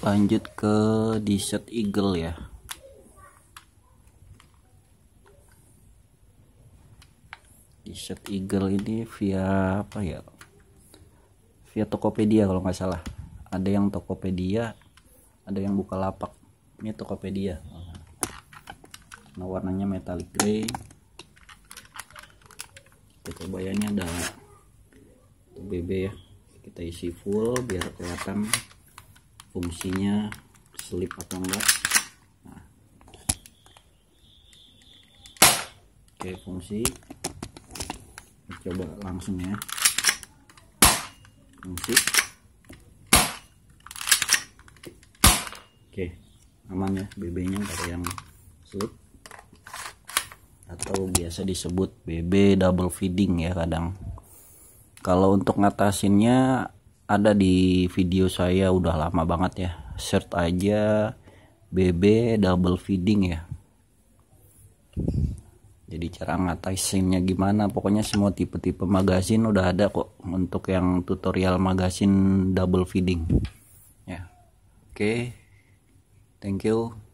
lanjut ke Desert eagle ya Desert eagle ini via apa ya via Tokopedia kalau nggak salah ada yang Tokopedia ada yang buka lapak ini Tokopedia nah warnanya metallic grey kita coba ya ini ada BB ya kita isi full biar kelihatan fungsinya selip atau enggak nah. oke fungsi Kita coba langsung ya fungsi oke aman ya BB nya dari yang slip atau biasa disebut BB double feeding ya kadang kalau untuk ngatasinnya ada di video saya udah lama banget ya search aja BB double feeding ya jadi cara ngatasinnya gimana pokoknya semua tipe-tipe magasin udah ada kok untuk yang tutorial magasin double feeding ya oke okay. thank you